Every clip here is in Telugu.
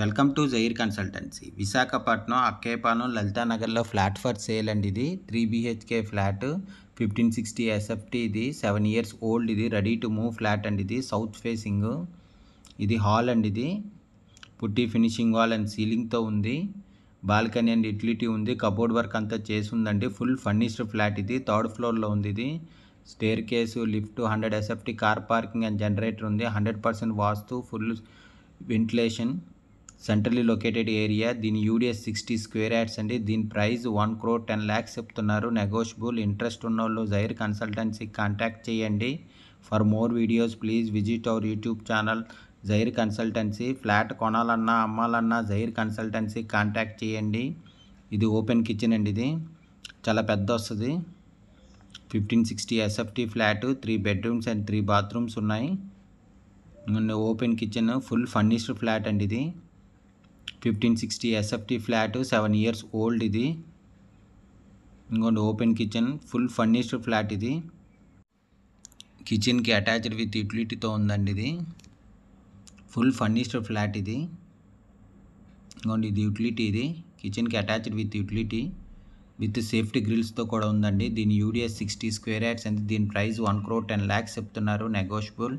welcome to Zair consultancy Visakhapatnam Akkayyapalem లలితానగర్లో ఫ్లాట్ ఫర్ సేల్ అండి ఇది three BHK flat fifteen sixty SFT ఇది సెవెన్ ఇయర్స్ ఓల్డ్ ఇది రెడీ టు మూవ్ ఫ్లాట్ అండి ఇది సౌత్ ఫేసింగ్ ఇది హాల్ అండి ఇది పుట్టి ఫినిషింగ్ వాల్ అండ్ సీలింగ్తో ఉంది బాల్కనీ అండ్ యూటిలిటీ ఉంది కబోర్డ్ వర్క్ అంతా చేసి ఉందండి ఫుల్ ఫర్నిష్డ్ ఫ్లాట్ ఇది థర్డ్ ఫ్లోర్లో ఉంది ఇది staircase lift hundred SFT car parking and generator ఉంది hundred percent vastu full ventilation centrally located area దీని యూడిఎస్ సిక్స్టీ స్క్వేర్ యాడ్స్ అండి దీని price one crore ten lakhs చెప్తున్నారు నెగోషియబుల్ ఇంట్రెస్ట్ ఉన్న వాళ్ళు జైర్ కన్సల్టెన్సీ కాంటాక్ట్ చేయండి for more videos please visit our YouTube channel Zair consultancy flat కొనాలన్నా అమ్మాలన్నా జైర్ కన్సల్టెన్సీ కాంటాక్ట్ చేయండి ఇది ఓపెన్ కిచెన్ అండి ఇది చాలా పెద్ద వస్తుంది fifteen sixty SFT flat three bedrooms and three bathrooms ఉన్నాయి open kitchen full furnished flat అండి ఇది fifteen sixty SFT flat seven years old ఇది ఇంకోటి open kitchen full furnished flat ఇది కిచెన్కి అటాచ్డ్ విత్ యూటిలిటీతో ఉందండి ఇది ఫుల్ ఫర్నిష్డ్ ఫ్లాట్ ఇది ఇంకోటి ఇది యూటిలిటీ ఇది కిచెన్కి attached with utility with safety గ్రిల్స్తో కూడా ఉందండి దీని యూడిఎస్ సిక్స్టీ స్క్వేర్ యాడ్స్ అంటే దీని price one crore ten lakhs చెప్తున్నారు నెగోషియబుల్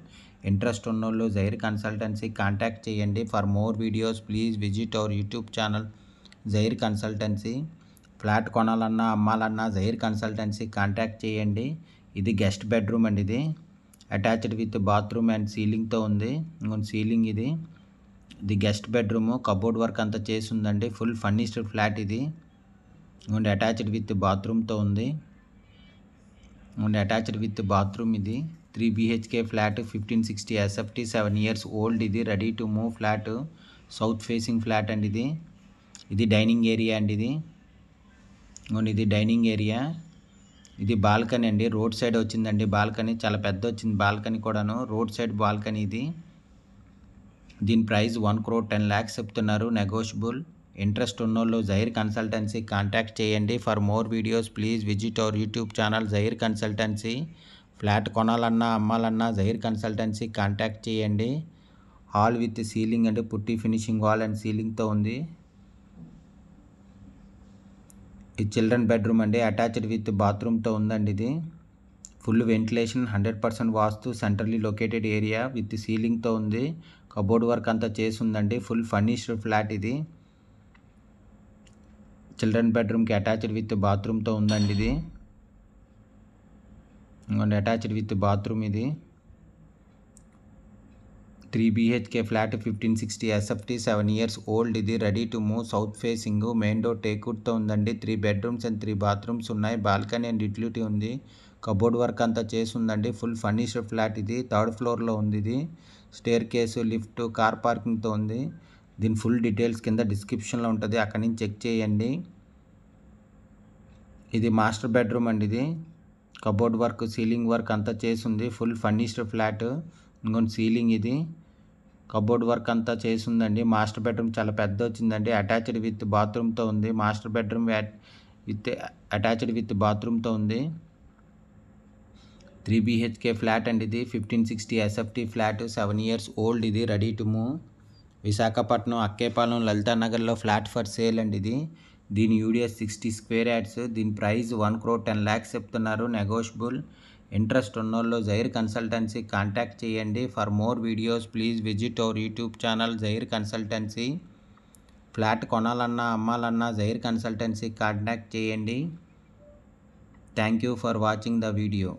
ఇంట్రెస్ట్ ఉన్నోళ్ళు జైర్ కన్సల్టెన్సీ కాంటాక్ట్ చేయండి for more videos please visit our YouTube channel Zair consultancy flat కొనాలన్నా అమ్మాలన్నా జైర్ కన్సల్టెన్సీ కాంటాక్ట్ చేయండి ఇది గెస్ట్ బెడ్రూమ్ అండి ఇది అటాచ్డ్ విత్ బాత్రూమ్ అండ్ సీలింగ్తో ఉంది సీలింగ్ ఇది ఇది గెస్ట్ బెడ్రూము కబోర్డ్ వర్క్ అంతా చేసి ఉందండి ఫుల్ ఫర్నిష్డ్ ఫ్లాట్ ఇది ఇంకొండి అటాచ్డ్ విత్ బాత్రూమ్తో ఉంది ఇంకొండి అటాచ్డ్ విత్ బాత్రూమ్ ఇది three BHK flat fifteen sixty SFT seven years old ఇది ready to move flat south facing flat అండి ఇది ఇది డైనింగ్ ఏరియా అండి ఇది ఓన్ ఇది డైనింగ్ ఏరియా ఇది బాల్కనీ అండి రోడ్ సైడ్ వచ్చిందండి బాల్కనీ చాలా పెద్ద వచ్చింది బాల్కనీ కూడాను రోడ్ సైడ్ బాల్కనీ ఇది దీని price one crore ten lakhs చెప్తున్నారు నెగోషియబుల్ ఇంట్రెస్ట్ ఉన్నోళ్ళు జైర్ కన్సల్టెన్సీ కాంటాక్ట్ చేయండి for more videos please visit our YouTube channel Zair consultancy flat కొనాలన్నా అమ్మాలన్నా జహీర్ కన్సల్టెన్సీ కాంటాక్ట్ చేయండి హాల్ విత్ సీలింగ్ అంటే పుట్టి ఫినిషింగ్ హాల్ అండ్ సీలింగ్తో ఉంది ఇది చిల్డ్రన్ బెడ్రూమ్ అండి అటాచ్డ్ విత్ బాత్రూమ్తో ఉందండి ఇది full ventilation hundred percent vastu centrally located area with సీలింగ్తో ఉంది కబోర్డ్ వర్క్ అంతా చేసి ఉందండి ఫుల్ ఫర్నిష్డ్ ఫ్లాట్ ఇది చిల్డ్రన్ బెడ్రూమ్కి అటాచ్డ్ విత్ బాత్రూమ్తో ఉందండి ఇది అండ్ అటాచ్డ్ విత్ బాత్రూమ్ ఇది three BHK flat fifteen sixty SFT seven years old ఇది ready to move south facing main door టేక్వుడ్తో ఉందండి three bedrooms and three bathrooms ఉన్నాయి బాల్కనీ అండ్ యూటిలిటీ ఉంది కబోర్డ్ వర్క్ అంతా చేసి ఉందండి ఫుల్ ఫర్నిష్డ్ ఫ్లాట్ ఇది థర్డ్ ఫ్లోర్లో ఉంది ఇది స్టేర్ కేసు లిఫ్ట్ కార్ పార్కింగ్తో ఉంది దీని ఫుల్ డీటెయిల్స్ కింద డిస్క్రిప్షన్లో ఉంటుంది అక్కడి నుంచి చెక్ చేయండి ఇది మాస్టర్ బెడ్రూమ్ అండి ఇది కబోర్డ్ వర్క్ సీలింగ్ వర్క్ అంతా చేసింది ఫుల్ ఫర్నిష్డ్ ఫ్లాట్ ఇంకొన్ని సీలింగ్ ఇది కబోర్డ్ వర్క్ అంతా చేసిందండి మాస్టర్ బెడ్రూమ్ చాలా పెద్ద వచ్చిందండి అటాచ్డ్ విత్ బాత్రూమ్తో ఉంది master bedroom with attached with బాత్రూమ్తో ఉంది త్రీ బీహెచ్కే ఫ్లాట్ అండి ఇది fifteen sixty SFT flat seven years old ఇది ready to move Visakhapatnam Akkayyapalem లలితానగర్లో ఫ్లాట్ ఫర్ సేల్ అండి ఇది దీని యూడిఎస్ సిక్స్టీ స్క్వేర్ యాడ్స్ దీని price one crore ten lakhs చెప్తున్నారు నెగోషియబుల్ ఇంట్రెస్ట్ ఉన్నోళ్ళు జైర్ కన్సల్టెన్సీ కాంటాక్ట్ చేయండి for more videos please visit our YouTube channel Zair consultancy flat కొనాలన్నా అమ్మాలన్నా జైర్ కన్సల్టెన్సీ కాంటాక్ట్ చేయండి thank you for watching the video